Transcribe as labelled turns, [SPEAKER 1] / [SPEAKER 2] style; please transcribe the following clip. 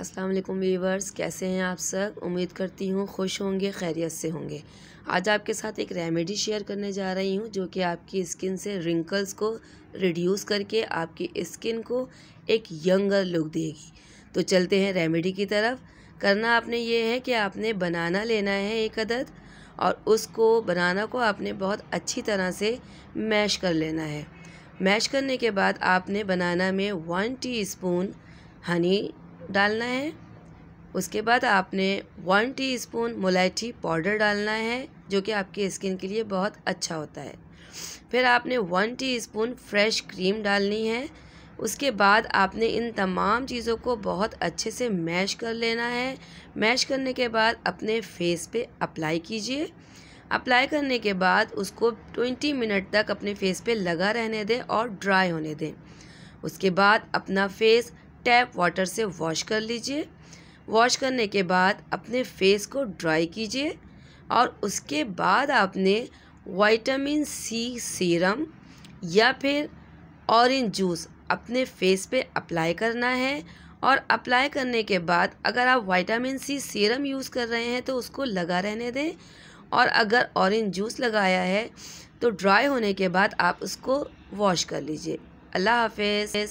[SPEAKER 1] अस्सलाम वालेकुम व्यूवर्स कैसे हैं आप सब उम्मीद करती हूँ खुश होंगे खैरियत से होंगे आज आपके साथ एक रेमेडी शेयर करने जा रही हूँ जो कि आपकी स्किन से रिंकल्स को रिड्यूस करके आपकी स्किन को एक यंगर लुक देगी तो चलते हैं रेमेडी की तरफ करना आपने ये है कि आपने बनाना लेना है एक अदद और उसको बनाना को आपने बहुत अच्छी तरह से मैश कर लेना है मैश करने के बाद आपने बनाना में वन स्पून हनी डालना है उसके बाद आपने वन टीस्पून स्पून मलाइटी पाउडर डालना है जो कि आपकी स्किन के लिए बहुत अच्छा होता है फिर आपने वन टीस्पून फ्रेश क्रीम डालनी है उसके बाद आपने इन तमाम चीज़ों को बहुत अच्छे से मैश कर लेना है मैश करने के बाद अपने फेस पे अप्लाई कीजिए अप्लाई करने के बाद उसको 20 मिनट तक अपने फेस पे लगा रहने दें और ड्राई होने दें उसके बाद अपना फेस टैप वाटर से वॉश कर लीजिए वॉश करने के बाद अपने फेस को ड्राई कीजिए और उसके बाद आपने वाइटामिन सी सीरम या फिर ऑरेंज जूस अपने फेस पे अप्लाई करना है और अप्लाई करने के बाद अगर आप वाइटामिन सी सीरम यूज़ कर रहे हैं तो उसको लगा रहने दें और अगर ऑरेंज जूस लगाया है तो ड्राई होने के बाद आप उसको वॉश कर लीजिए अल्लाह हाफिज़